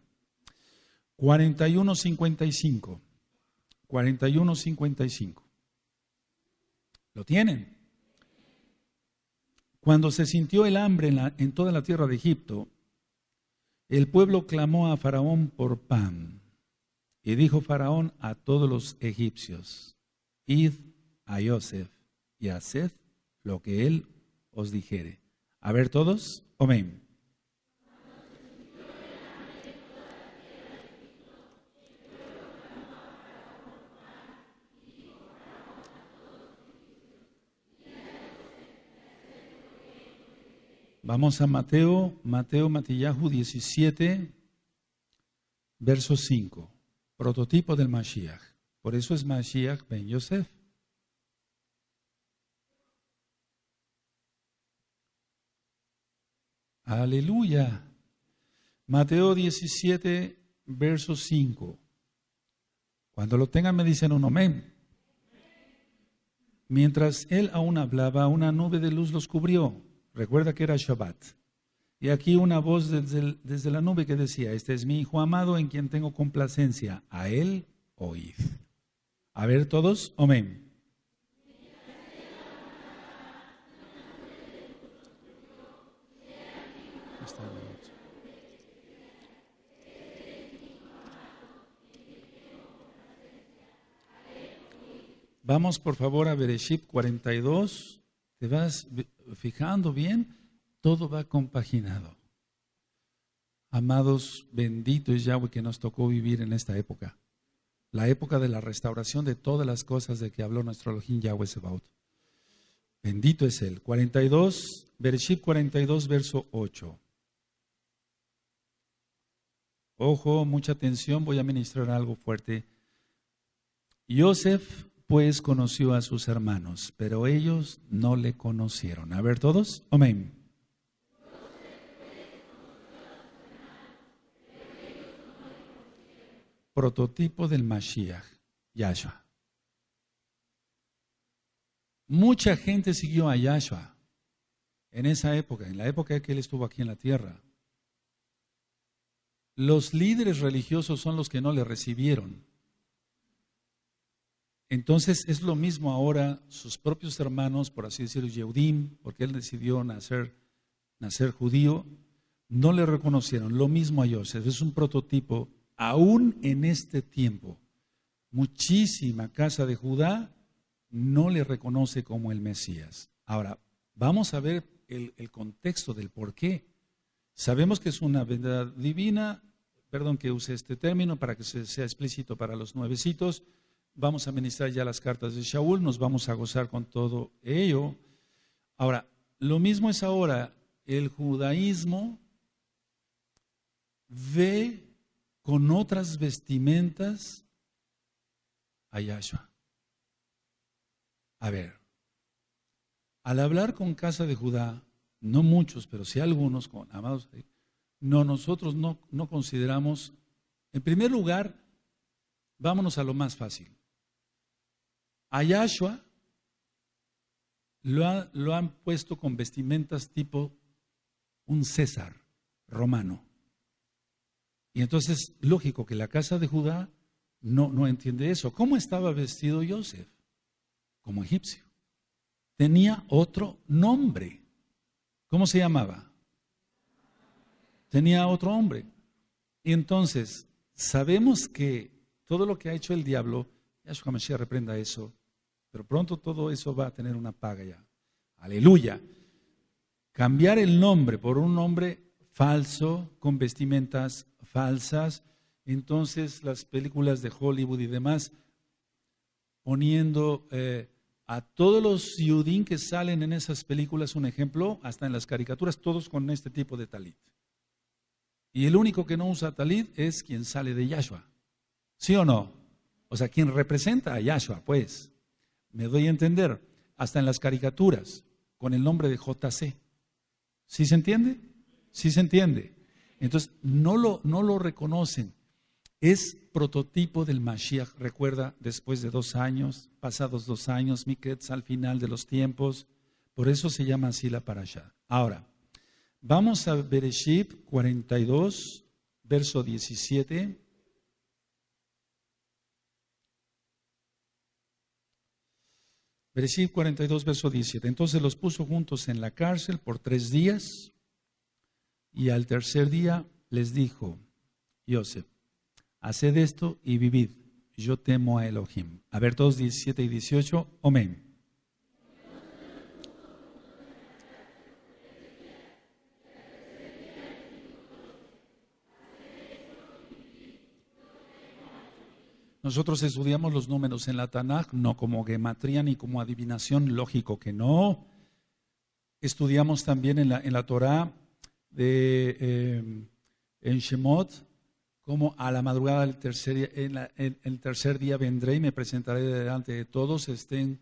41.55. 41.55. ¿Lo tienen? Cuando se sintió el hambre en, toda la tierra de Egipto, el pueblo clamó a Faraón por pan. Y dijo Faraón a todos los egipcios, id a Yosef y haced lo que él os dijere. A ver todos, amén. Vamos a Mateo, Mateo Matillahu 17, verso 5. Prototipo del Mashiach. Por eso es Mashiach Ben Yosef. Aleluya. Mateo 17, verso 5. Cuando lo tengan me dicen un amén. Mientras él aún hablaba, una nube de luz los cubrió Recuerda que era Shabbat. Y aquí una voz desde, desde la nube que decía, este es mi hijo amado en quien tengo complacencia, a él oíd. A ver todos, amén. Vamos por favor a Bereshit 42. Te vas, fijando bien, todo va compaginado. Amados, bendito es Yahweh que nos tocó vivir en esta época. La época de la restauración de todas las cosas de que habló nuestro Elohim Yahweh Bendito es Él. 42, Bereshit 42, verso 8. Ojo, mucha atención, voy a ministrar algo fuerte. Yosef pues conoció a sus hermanos, pero ellos no le conocieron. A ver todos, amén. Prototipo del Mashiach, Yahshua. Mucha gente siguió a Yahshua en esa época, en la época que él estuvo aquí en la tierra. Los líderes religiosos son los que no le recibieron. Entonces es lo mismo ahora, sus propios hermanos, por así decirlo, Yehudim, porque él decidió nacer, judío, no le reconocieron. Lo mismo a Yosef, es un prototipo, aún en este tiempo. Muchísima casa de Judá no le reconoce como el Mesías. Ahora, vamos a ver el, el contexto del por qué. Sabemos que es una verdad divina, perdón que use este término para que sea explícito para los nuevecitos, Vamos a ministrar ya las cartas de Shaul, nos vamos a gozar con todo ello. Ahora, lo mismo es ahora, el judaísmo ve con otras vestimentas a Yahshua. A ver, al hablar con casa de Judá, no muchos, pero sí algunos, con amados, ¿eh? no, nosotros no, no consideramos, en primer lugar, vámonos a lo más fácil. A Yahshua lo, han puesto con vestimentas tipo un César romano. Y entonces, lógico que la casa de Judá no, no entiende eso. ¿Cómo estaba vestido Joseph? Como egipcio. Tenía otro nombre. ¿Cómo se llamaba? Tenía otro hombre. Y entonces, sabemos que todo lo que ha hecho el diablo, Yahshua Mashiach reprenda eso, pero pronto todo eso va a tener una paga ya. Aleluya. Cambiar el nombre por un nombre falso, con vestimentas falsas, entonces las películas de Hollywood y demás, poniendo eh, a todos los yudín que salen en esas películas, un ejemplo, hasta en las caricaturas, todos con este tipo de talit. Y el único que no usa talit es quien sale de Yahshua. ¿Sí o no? O sea, quien representa a Yahshua, pues. Me doy a entender, hasta en las caricaturas, con el nombre de JC. ¿Sí se entiende? Sí se entiende. Entonces, no lo, reconocen. Es prototipo del Mashiach. Recuerda, después de dos años, pasados dos años, Miketz al final de los tiempos. Por eso se llama así la parasha. Ahora, vamos a Bereshit 42, verso 17. Versículo 42, verso 17. Entonces los puso juntos en la cárcel por tres días y al tercer día les dijo, Joseph, haced esto y vivid. Yo temo a Elohim. A ver todos 17 y 18. Amén. Nosotros estudiamos los números en la Tanaj, no como gematría ni como adivinación, lógico que no. Estudiamos también en la, Torah de, eh, en Shemot, como a la madrugada del tercer, el, tercer día vendré y me presentaré delante de todos, estén,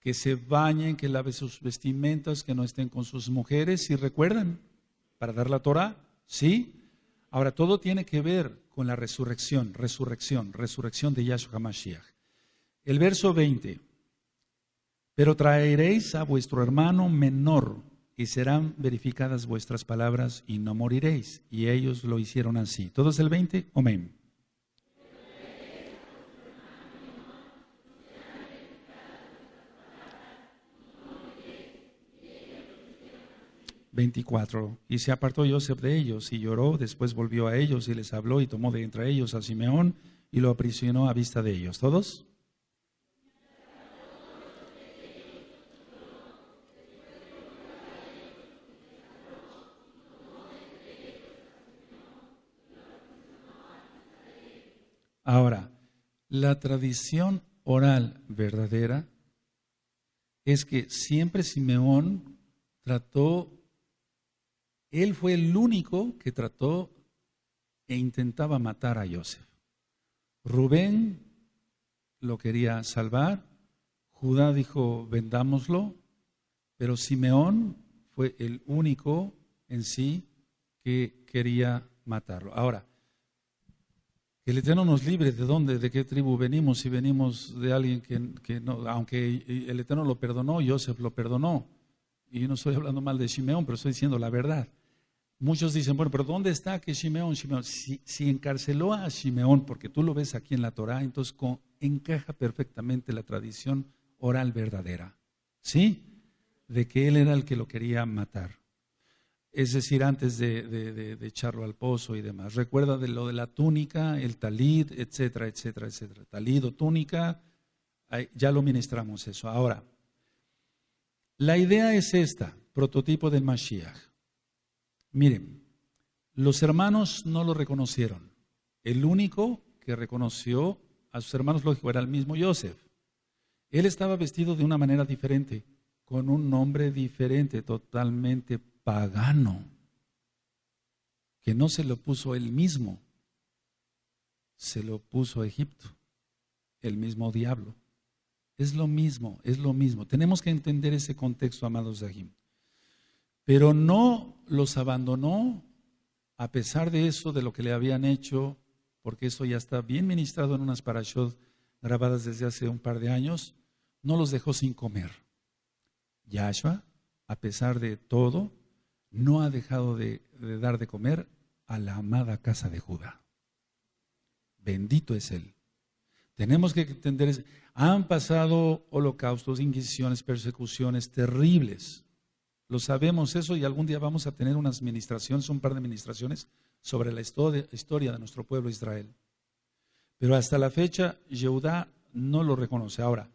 que se bañen, que laven sus vestimentas, que no estén con sus mujeres, si recuerdan, para dar la Torah, ¿sí? Ahora, todo tiene que ver con la resurrección, resurrección, resurrección de Yahshua Mashiach. El verso 20. Pero traeréis a vuestro hermano menor y serán verificadas vuestras palabras y no moriréis. Y ellos lo hicieron así. Todos el 20. Amén. 24. Y se apartó Joseph de ellos y lloró, después volvió a ellos y les habló y tomó de entre ellos a Simeón y lo aprisionó a vista de ellos. ¿Todos? Ahora, la tradición oral verdadera es que siempre Simeón trató él fue el único que trató e intentaba matar a Joseph. Rubén lo quería salvar, Judá dijo, vendámoslo, pero Simeón fue el único en sí que quería matarlo. Ahora, que el Eterno nos libre de dónde, de qué tribu venimos, si venimos de alguien que, no, aunque el Eterno lo perdonó, Joseph lo perdonó, y no estoy hablando mal de Simeón, pero estoy diciendo la verdad. Muchos dicen, bueno, pero ¿dónde está que Simeón? Si, encarceló a Simeón, porque tú lo ves aquí en la Torá, entonces encaja perfectamente la tradición oral verdadera, ¿sí? De que él era el que lo quería matar. Es decir, antes de, echarlo al pozo y demás. Recuerda de lo de la túnica, el talid, etcétera, etcétera, etcétera. Talid o túnica, ya lo ministramos eso. Ahora, la idea es esta, prototipo del Mashiach. Miren, los hermanos no lo reconocieron. El único que reconoció a sus hermanos, lógico, era el mismo Joseph. Él estaba vestido de una manera diferente, con un nombre diferente, totalmente pagano, que no se lo puso él mismo, se lo puso Egipto, el mismo diablo. Es lo mismo, es lo mismo. Tenemos que entender ese contexto, amados Ahim. Pero no los abandonó a pesar de eso, de lo que le habían hecho, porque eso ya está bien ministrado en unas parashot grabadas desde hace un par de años, no los dejó sin comer. Yahshua, a pesar de todo, no ha dejado de, de dar de comer a la amada casa de Judá. Bendito es Él. Tenemos que entender, han pasado holocaustos, inquisiciones, persecuciones terribles. Lo sabemos eso y algún día vamos a tener unas administraciones, un par de administraciones sobre la historia de nuestro pueblo Israel. Pero hasta la fecha Yehudá no lo reconoce. Ahora,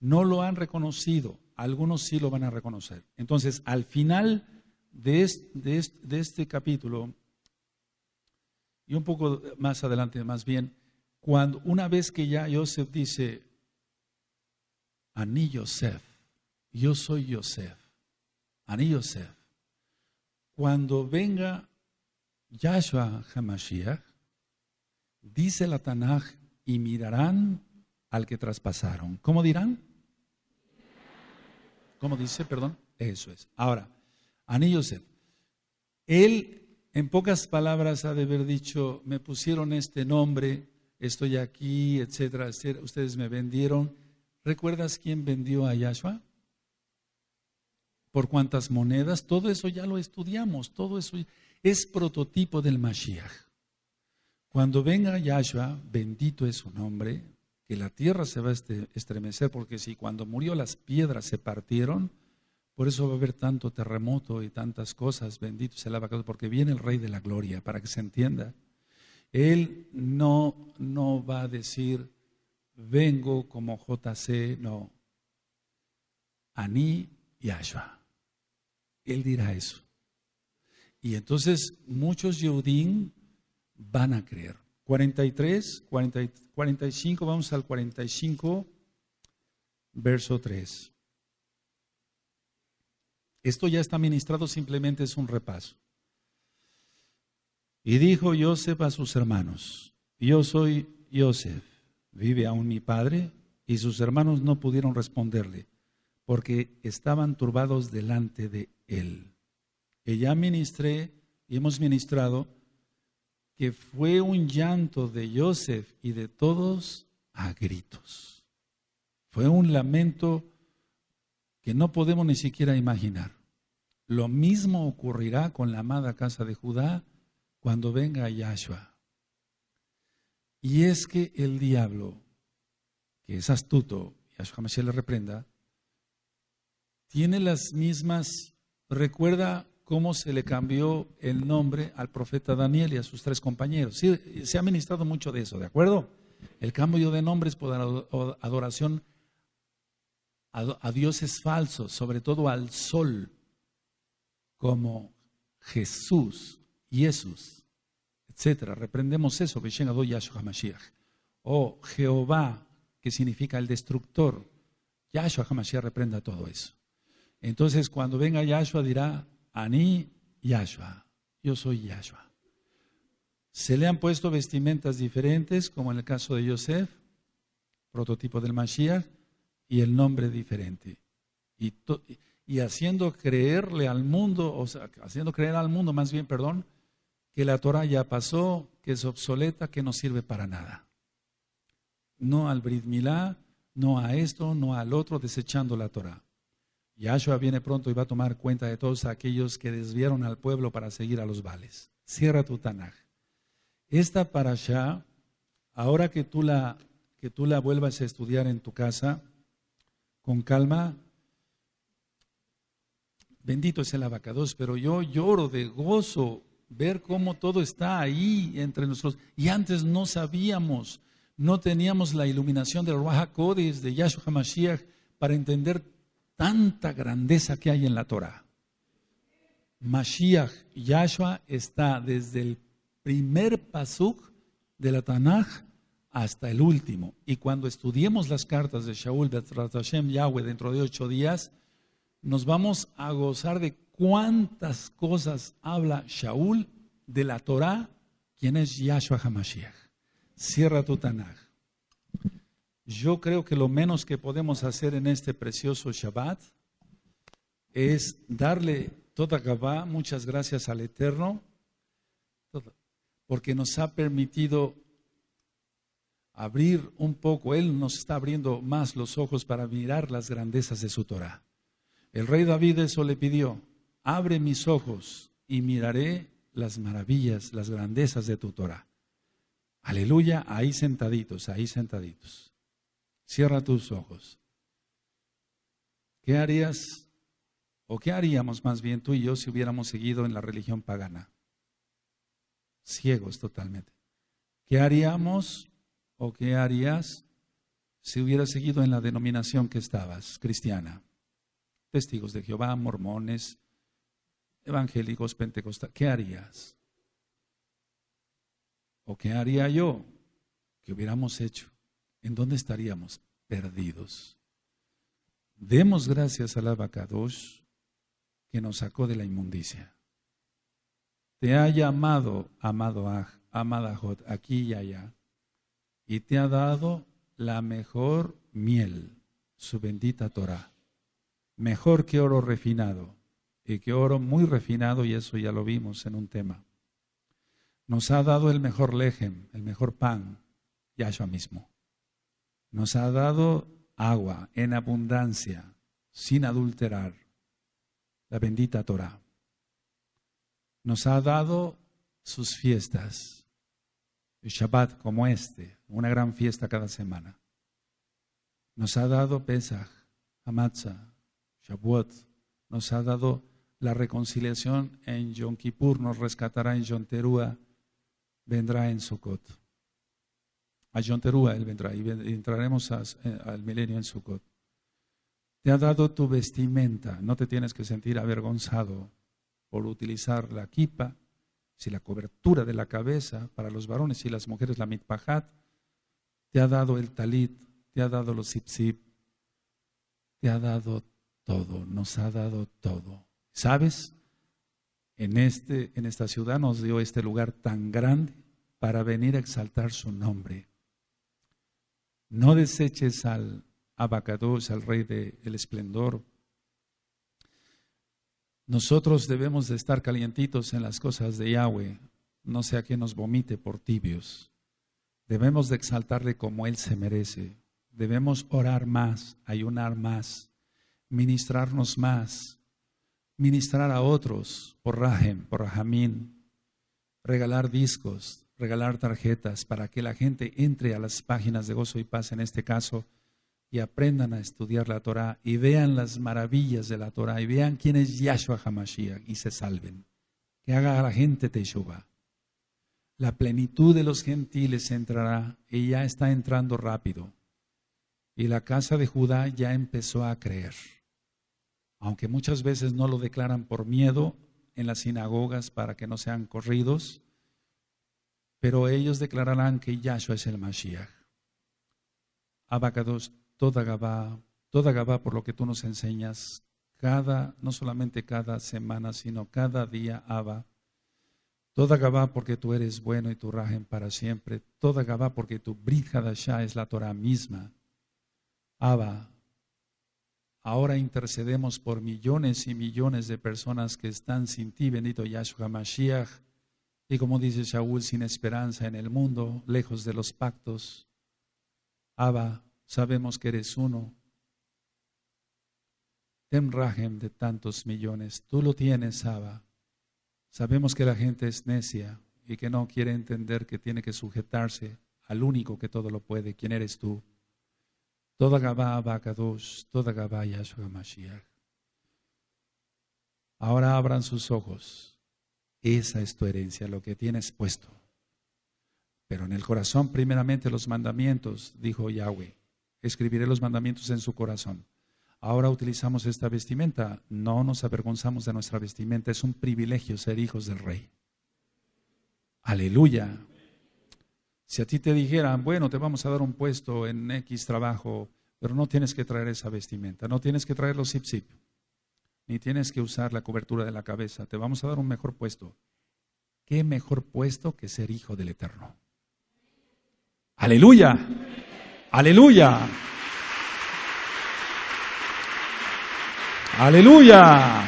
no lo han reconocido, algunos sí lo van a reconocer. Entonces, al final de este capítulo, y un poco más adelante más bien, cuando una vez que ya Yosef dice, Aní Yosef yo soy Yosef Aní Yosef Cuando venga Yahshua Hamashiach, dice la Tanaj, y mirarán al que traspasaron. ¿Cómo dirán? ¿Cómo dice? Perdón. Eso es. Ahora, Aní Yosef él en pocas palabras ha de haber dicho, me pusieron este nombre estoy aquí, etcétera, ustedes me vendieron. ¿Recuerdas quién vendió a Yahshua? ¿Por cuántas monedas? Todo eso ya lo estudiamos, todo eso es prototipo del Mashiach. Cuando venga Yahshua, bendito es su nombre, que la tierra se va a este, estremecer, porque si cuando murió las piedras se partieron, por eso va a haber tanto terremoto y tantas cosas, bendito sea el abacado, porque viene el Rey de la Gloria, para que se entienda. Él no, no va a decir, vengo como JC, no. Aní y Ashua. Él dirá eso. Y entonces muchos Yehudim van a creer. 43, 45, vamos al 45, verso 3. Esto ya está ministrado, simplemente es un repaso. Y dijo Joseph a sus hermanos, yo soy Joseph, ¿vive aún mi padre? Y sus hermanos no pudieron responderle, porque estaban turbados delante de él. Y ya ministré y hemos ministrado que fue un llanto de Joseph y de todos a gritos. Fue un lamento que no podemos ni siquiera imaginar. Lo mismo ocurrirá con la amada casa de Judá cuando venga Yahshua. Y es que el diablo, que es astuto, Yahshua Mashiach le reprenda, tiene las mismas, recuerda cómo se le cambió el nombre al profeta Daniel y a sus tres compañeros. se ha ministrado mucho de eso, ¿de acuerdo? El cambio de nombres por adoración a dioses falsos, sobre todo al sol, como Jesús, Jesús, etcétera Reprendemos eso, llega O oh Jehová, que significa el destructor. Yahshua Hamashiach reprenda todo eso. Entonces, cuando venga Yahshua, dirá, Ani Yahshua, yo soy Yahshua. Se le han puesto vestimentas diferentes, como en el caso de Yosef, prototipo del Mashiach, y el nombre diferente. Y, y haciendo creerle al mundo, o sea, haciendo creer al mundo, más bien, perdón, que la Torah ya pasó, que es obsoleta, que no sirve para nada. No al Brit no a esto, no al otro, desechando la Torah. Yahshua viene pronto y va a tomar cuenta de todos aquellos que desviaron al pueblo para seguir a los vales. Cierra tu Tanaj. Esta allá ahora que tú la, que tú la vuelvas a estudiar en tu casa, con calma, bendito es el abacados, pero yo lloro de gozo ver cómo todo está ahí entre nosotros. Y antes no sabíamos, no teníamos la iluminación del Ruach Kodesh, de Yahshua HaMashiach, para entender tanta grandeza que hay en la Torah. Mashiach, Yahshua, está desde el primer pasuk de la Tanaj hasta el último. Y cuando estudiemos las cartas de Shaul de Tratashem Yahweh dentro de ocho días, nos vamos a gozar de cuántas cosas habla Shaul de la Torá, quien es Yahshua Hamashiach. Cierra tu Yo creo que lo menos que podemos hacer en este precioso Shabbat es darle toda Gabá, muchas gracias al Eterno, porque nos ha permitido abrir un poco, Él nos está abriendo más los ojos para mirar las grandezas de su Torah. El rey David eso le pidió, abre mis ojos y miraré las maravillas, las grandezas de tu Torah. Aleluya, ahí sentaditos, ahí sentaditos. Cierra tus ojos. ¿Qué harías o qué haríamos más bien tú y yo si hubiéramos seguido en la religión pagana? Ciegos totalmente. ¿Qué haríamos o qué harías si hubieras seguido en la denominación que estabas, cristiana? Testigos de Jehová, mormones, evangélicos pentecostales, ¿qué harías? ¿O qué haría yo? ¿Qué hubiéramos hecho? ¿En dónde estaríamos? Perdidos. Demos gracias al abacadosh que nos sacó de la inmundicia. Te ha llamado, amado Aj, amada aquí y allá, y te ha dado la mejor miel, su bendita Torah, mejor que oro refinado, y que oro muy refinado, y eso ya lo vimos en un tema. Nos ha dado el mejor lejem, el mejor pan, Yahshua mismo. Nos ha dado agua en abundancia, sin adulterar, la bendita Torah. Nos ha dado sus fiestas, el Shabbat como este, una gran fiesta cada semana. Nos ha dado Pesach, Hamatzah, Shavuot, nos ha dado la reconciliación en Yom Kippur, nos rescatará en Yom vendrá en Sukkot. A Yom Él vendrá y entraremos eh, al milenio en Sukkot. Te ha dado tu vestimenta, no te tienes que sentir avergonzado por utilizar la kipa, si la cobertura de la cabeza para los varones y las mujeres, la mitpahat, te ha dado el talit, te ha dado los zip te ha dado todo, nos ha dado todo. ¿Sabes? En, este, esta ciudad nos dio este lugar tan grande para venir a exaltar su nombre. No deseches al Abacados, al rey del esplendor. Nosotros debemos de estar calientitos en las cosas de Yahweh, no sea que nos vomite por tibios. Debemos de exaltarle como Él se merece. Debemos orar más, ayunar más, ministrarnos más, ministrar a otros por Rahem, por Rahamín, regalar discos, regalar tarjetas para que la gente entre a las páginas de Gozo y Paz en este caso y aprendan a estudiar la Torah y vean las maravillas de la Torah y vean quién es Yahshua Hamashiach y se salven. Que haga a la gente Teshuvah. La plenitud de los gentiles entrará y ya está entrando rápido. Y la casa de Judá ya empezó a creer aunque muchas veces no lo declaran por miedo en las sinagogas para que no sean corridos, pero ellos declararán que Yahshua es el Mashiach. Kadosh toda Gabá, toda Gabá por lo que tú nos enseñas, cada, no solamente cada semana, sino cada día, Abba. Toda Gabá porque tú eres bueno y tu rajen para siempre. Toda Gabá porque tu Brit ya es la Torah misma. Abba, Ahora intercedemos por millones y millones de personas que están sin ti, bendito Yahshua Mashiach, y como dice Shaul, sin esperanza en el mundo, lejos de los pactos. Abba, sabemos que eres uno. Ten rajem de tantos millones, tú lo tienes, Abba. Sabemos que la gente es necia y que no quiere entender que tiene que sujetarse al único que todo lo puede, quien eres tú. Toda Gabá Bagadush, toda Gabá Yahshua Mashiach. Ahora abran sus ojos. Esa es tu herencia, lo que tienes puesto. Pero en el corazón, primeramente, los mandamientos, dijo Yahweh. Escribiré los mandamientos en su corazón. Ahora utilizamos esta vestimenta. No nos avergonzamos de nuestra vestimenta. Es un privilegio ser hijos del Rey. Aleluya. Si a ti te dijeran, bueno, te vamos a dar un puesto en X trabajo, pero no tienes que traer esa vestimenta, no tienes que traer los zip-zip, ni tienes que usar la cobertura de la cabeza, te vamos a dar un mejor puesto. ¿Qué mejor puesto que ser hijo del Eterno? Aleluya, aleluya, aleluya.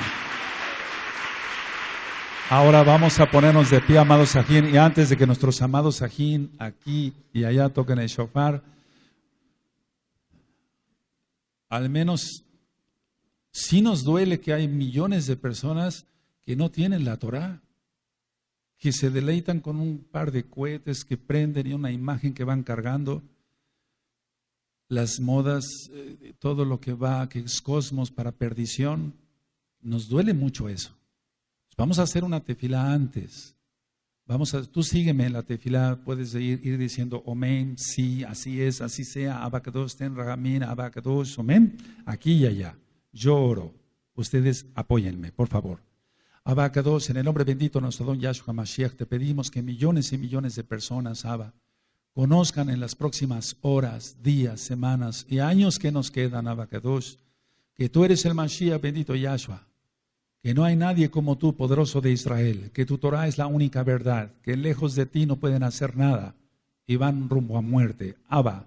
Ahora vamos a ponernos de pie, amados Sajín, y antes de que nuestros amados Sajín aquí y allá toquen el shofar, al menos sí nos duele que hay millones de personas que no tienen la Torah, que se deleitan con un par de cohetes que prenden y una imagen que van cargando, las modas, eh, todo lo que va, que es cosmos para perdición, nos duele mucho eso. Vamos a hacer una tefila antes. Vamos a, tú sígueme en la tefila, puedes ir, ir diciendo omen, sí, así es, así sea, abacados ten Ragamin, abacados, omen, aquí y allá. Yo oro. Ustedes apóyenme, por favor. Abacados, en el nombre bendito de nuestro don Yahshua Mashiach, te pedimos que millones y millones de personas, Abba, conozcan en las próximas horas, días, semanas y años que nos quedan, Abacados, que tú eres el Mashiach, bendito Yahshua, que no hay nadie como tú, poderoso de Israel, que tu Torah es la única verdad, que lejos de ti no pueden hacer nada y van rumbo a muerte. Abba,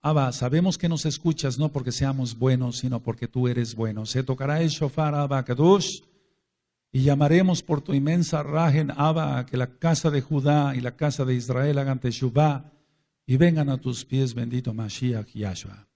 Abba, sabemos que nos escuchas no porque seamos buenos, sino porque tú eres bueno. Se tocará el shofar Abba Kadosh y llamaremos por tu inmensa rajen Abba, que la casa de Judá y la casa de Israel hagan teshuvah y vengan a tus pies, bendito Mashiach Yahshua.